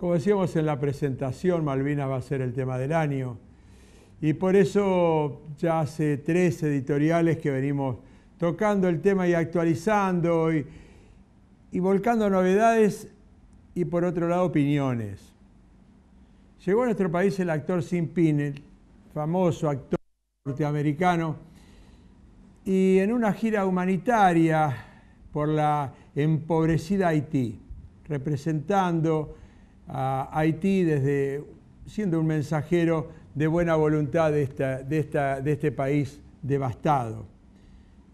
Como decíamos en la presentación, Malvinas va a ser el tema del año. Y por eso ya hace tres editoriales que venimos tocando el tema y actualizando y, volcando novedades y por otro lado opiniones. Llegó a nuestro país el actor Sin Pinel, famoso actor norteamericano, y en una gira humanitaria por la empobrecida Haití, representando a Haití desde siendo un mensajero de buena voluntad de, de este país devastado.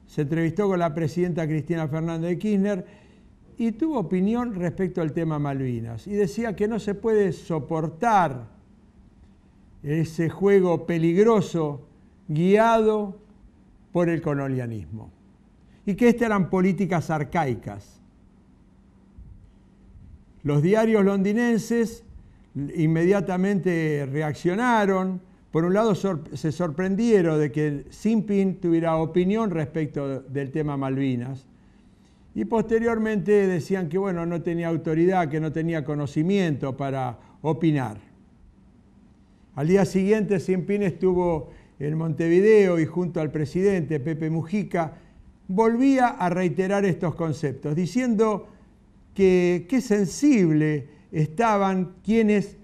Se entrevistó con la presidenta Cristina Fernández de Kirchner y tuvo opinión respecto al tema Malvinas y decía que no se puede soportar ese juego peligroso guiado por el colonialismo y que estas eran políticas arcaicas los diarios londinenses inmediatamente reaccionaron. Por un lado, se sorprendieron de que Sinpin tuviera opinión respecto del tema Malvinas. Y posteriormente decían que bueno, no tenía autoridad, que no tenía conocimiento para opinar. Al día siguiente, Sinpin estuvo en Montevideo y junto al presidente Pepe Mujica volvía a reiterar estos conceptos, diciendo que qué sensible estaban quienes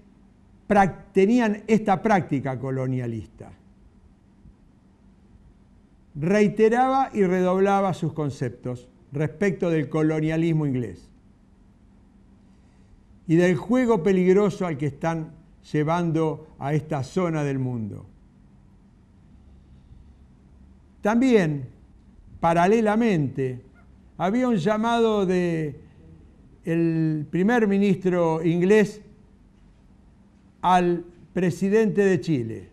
tenían esta práctica colonialista. Reiteraba y redoblaba sus conceptos respecto del colonialismo inglés y del juego peligroso al que están llevando a esta zona del mundo. También, paralelamente, había un llamado de el primer ministro inglés al presidente de Chile,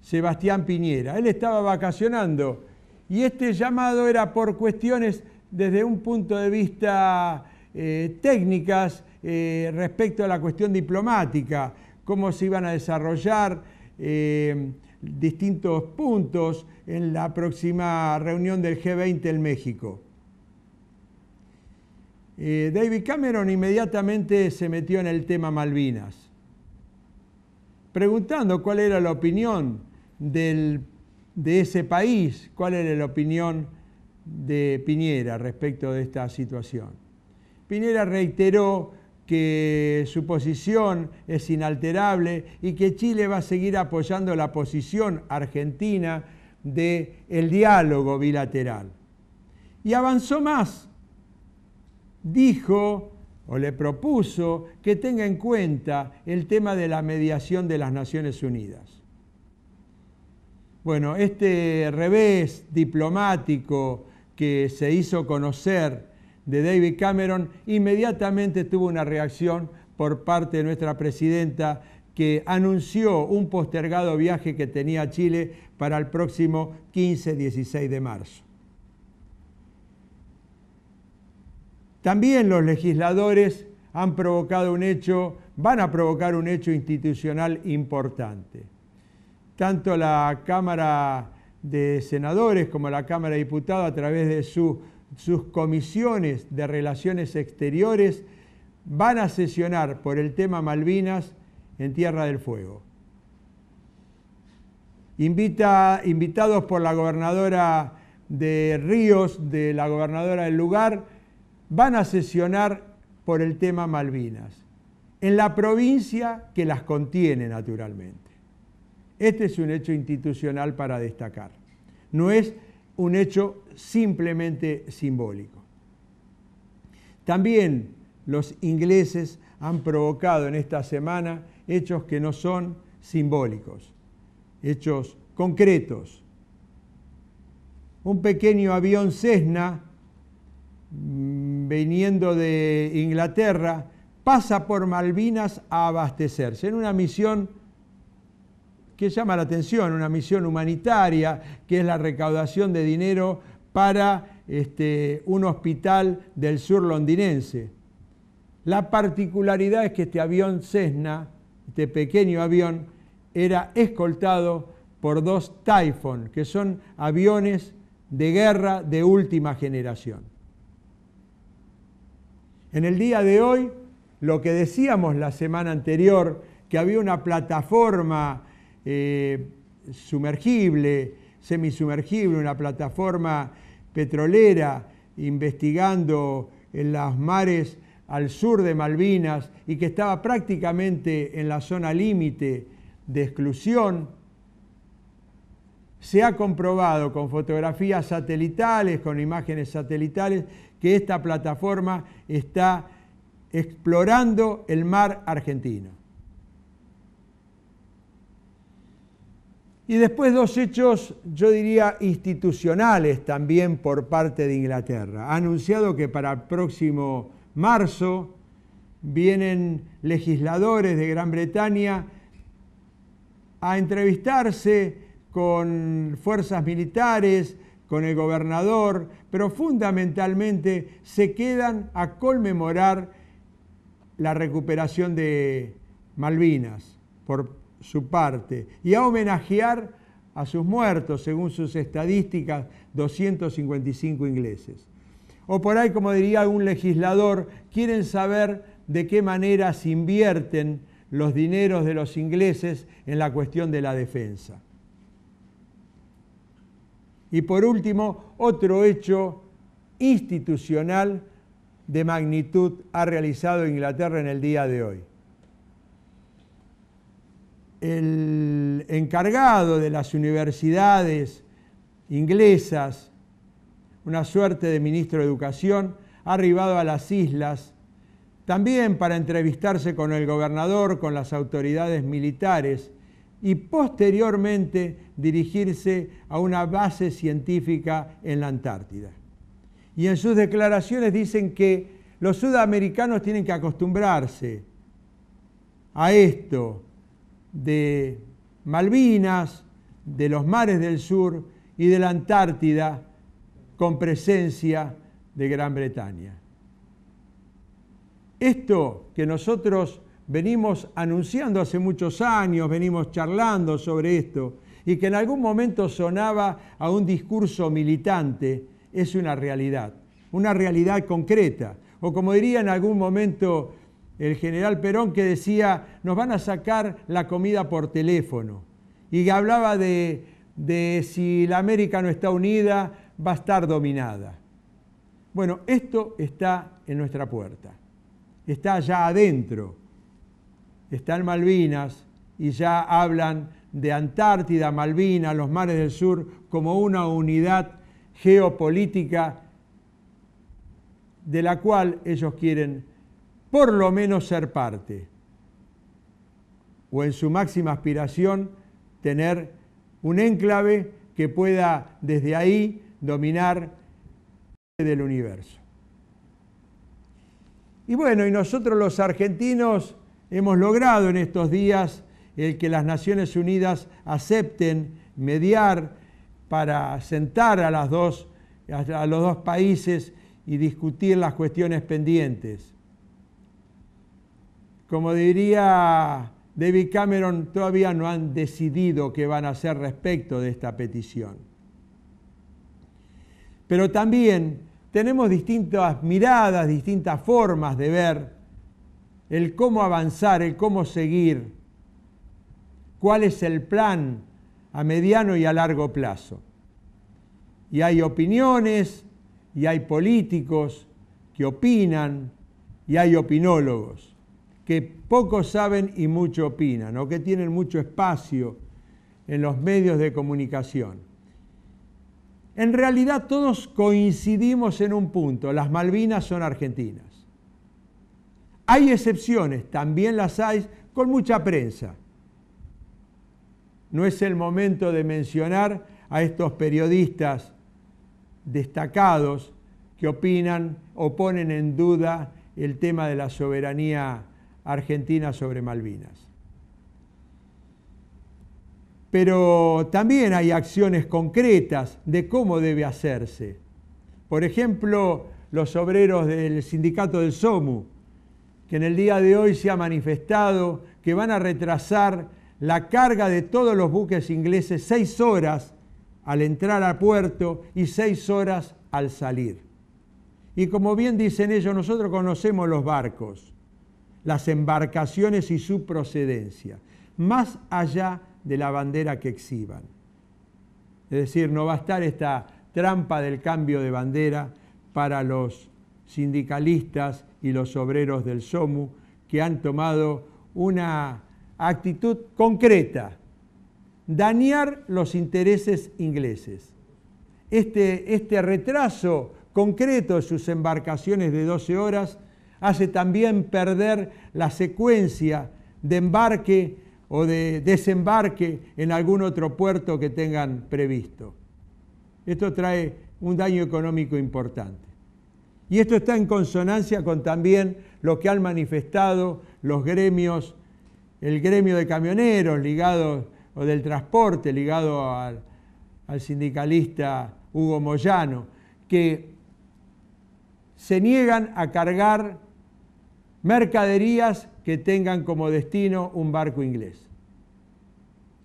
Sebastián Piñera. Él estaba vacacionando y este llamado era por cuestiones desde un punto de vista eh, técnicas eh, respecto a la cuestión diplomática, cómo se iban a desarrollar eh, distintos puntos en la próxima reunión del G20 en México. Eh, David Cameron inmediatamente se metió en el tema Malvinas, preguntando cuál era la opinión de ese país, cuál era la opinión de Piñera respecto de esta situación. Piñera reiteró que su posición es inalterable y que Chile va a seguir apoyando la posición argentina del el diálogo bilateral. Y avanzó más dijo o le propuso que tenga en cuenta el tema de la mediación de las Naciones Unidas. Bueno, este revés diplomático que se hizo conocer de David Cameron inmediatamente tuvo una reacción por parte de nuestra presidenta que anunció un postergado viaje que tenía a Chile para el próximo 15-16 de marzo. También los legisladores han provocado un hecho, van a provocar un hecho institucional importante. Tanto la Cámara de Senadores como la Cámara de Diputados, a través de sus comisiones de relaciones exteriores, van a sesionar por el tema Malvinas en Tierra del Fuego. invitados por la gobernadora de Ríos, de la gobernadora del lugar, van a sesionar por el tema Malvinas, en la provincia que las contiene naturalmente. Este es un hecho institucional para destacar, no es un hecho simplemente simbólico. También los ingleses han provocado en esta semana hechos que no son simbólicos, hechos concretos. Un pequeño avión Cessna Mm, viniendo de Inglaterra, pasa por Malvinas a abastecerse, en una misión que llama la atención, una misión humanitaria, que es la recaudación de dinero para este, un hospital del sur londinense. La particularidad es que este avión Cessna, este pequeño avión, era escoltado por dos Typhoon, que son aviones de guerra de última generación. En el día de hoy, lo que decíamos la semana anterior, que había una plataforma eh, sumergible, semisumergible, una plataforma petrolera investigando en los mares al sur de Malvinas y que estaba prácticamente en la zona límite de exclusión, se ha comprobado con fotografías satelitales, con imágenes satelitales, que esta plataforma está explorando el mar argentino. Y después dos hechos, yo diría, institucionales también por parte de Inglaterra. Ha anunciado que para el próximo marzo vienen legisladores de Gran Bretaña a entrevistarse con fuerzas militares, con el gobernador, pero fundamentalmente se quedan a conmemorar la recuperación de Malvinas por su parte y a homenajear a sus muertos, según sus estadísticas, 255 ingleses. O por ahí, como diría un legislador, quieren saber de qué manera se invierten los dineros de los ingleses en la cuestión de la defensa. Y por último, otro hecho institucional de magnitud ha realizado Inglaterra en el día de hoy. El encargado de las universidades inglesas, una suerte de ministro de Educación, ha arribado a las islas también para entrevistarse con el gobernador, con las autoridades militares y posteriormente dirigirse a una base científica en la Antártida. Y en sus declaraciones dicen que los sudamericanos tienen que acostumbrarse a esto de Malvinas, de los mares del sur y de la Antártida con presencia de Gran Bretaña. Esto que nosotros venimos anunciando hace muchos años, venimos charlando sobre esto, y que en algún momento sonaba a un discurso militante, es una realidad, una realidad concreta. O como diría en algún momento el general Perón que decía, nos van a sacar la comida por teléfono. Y hablaba de, de si la América no está unida, va a estar dominada. Bueno, esto está en nuestra puerta, está allá adentro están Malvinas y ya hablan de Antártida, Malvinas, los mares del sur, como una unidad geopolítica de la cual ellos quieren por lo menos ser parte, o en su máxima aspiración tener un enclave que pueda desde ahí dominar el universo. Y bueno, y nosotros los argentinos Hemos logrado en estos días el que las Naciones Unidas acepten mediar para sentar a, los dos países y discutir las cuestiones pendientes. Como diría David Cameron, todavía no han decidido qué van a hacer respecto de esta petición. Pero también tenemos distintas miradas, distintas formas de ver el cómo avanzar, el cómo seguir, cuál es el plan a mediano y a largo plazo. Y hay opiniones, y hay políticos que opinan, y hay opinólogos que poco saben y mucho opinan, o que tienen mucho espacio en los medios de comunicación. En realidad todos coincidimos en un punto, las Malvinas son argentinas. Hay excepciones, también las hay con mucha prensa. No es el momento de mencionar a estos periodistas destacados que opinan o ponen en duda el tema de la soberanía argentina sobre Malvinas. Pero también hay acciones concretas de cómo debe hacerse. Por ejemplo, los obreros del sindicato del SOMU que en el día de hoy se ha manifestado que van a retrasar la carga de todos los buques ingleses seis horas al entrar al puerto y seis horas al salir. Y como bien dicen ellos, nosotros conocemos los barcos, las embarcaciones y su procedencia, más allá de la bandera que exhiban. Es decir, no va a estar esta trampa del cambio de bandera para los sindicalistas y los obreros del SOMU, que han tomado una actitud concreta, dañar los intereses ingleses. Este, este retraso concreto de sus embarcaciones de 12 horas hace también perder la secuencia de embarque o de desembarque en algún otro puerto que tengan previsto. Esto trae un daño económico importante. Y esto está en consonancia con también lo que han manifestado los gremios, el gremio de camioneros ligado, o del transporte ligado al, sindicalista Hugo Moyano, que se niegan a cargar mercaderías que tengan como destino un barco inglés.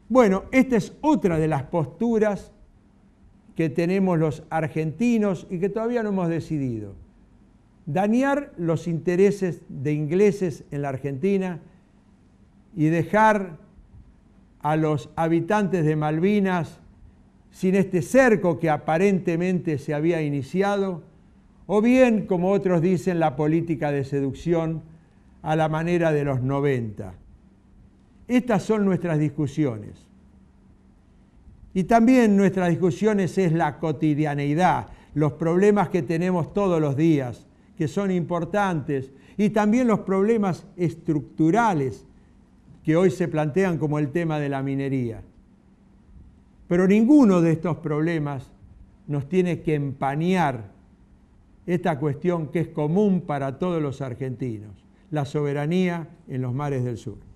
Bueno, esta es otra de las posturas que tenemos los argentinos y que todavía no hemos decidido dañar los intereses de ingleses en la Argentina y dejar a los habitantes de Malvinas sin este cerco que aparentemente se había iniciado, o bien, como otros dicen, la política de seducción a la manera de los 90. Estas son nuestras discusiones. Y también nuestras discusiones es la cotidianeidad, los problemas que tenemos todos los días, que son importantes y también los problemas estructurales que hoy se plantean como el tema de la minería. Pero ninguno de estos problemas nos tiene que empañar esta cuestión que es común para todos los argentinos, la soberanía en los mares del sur.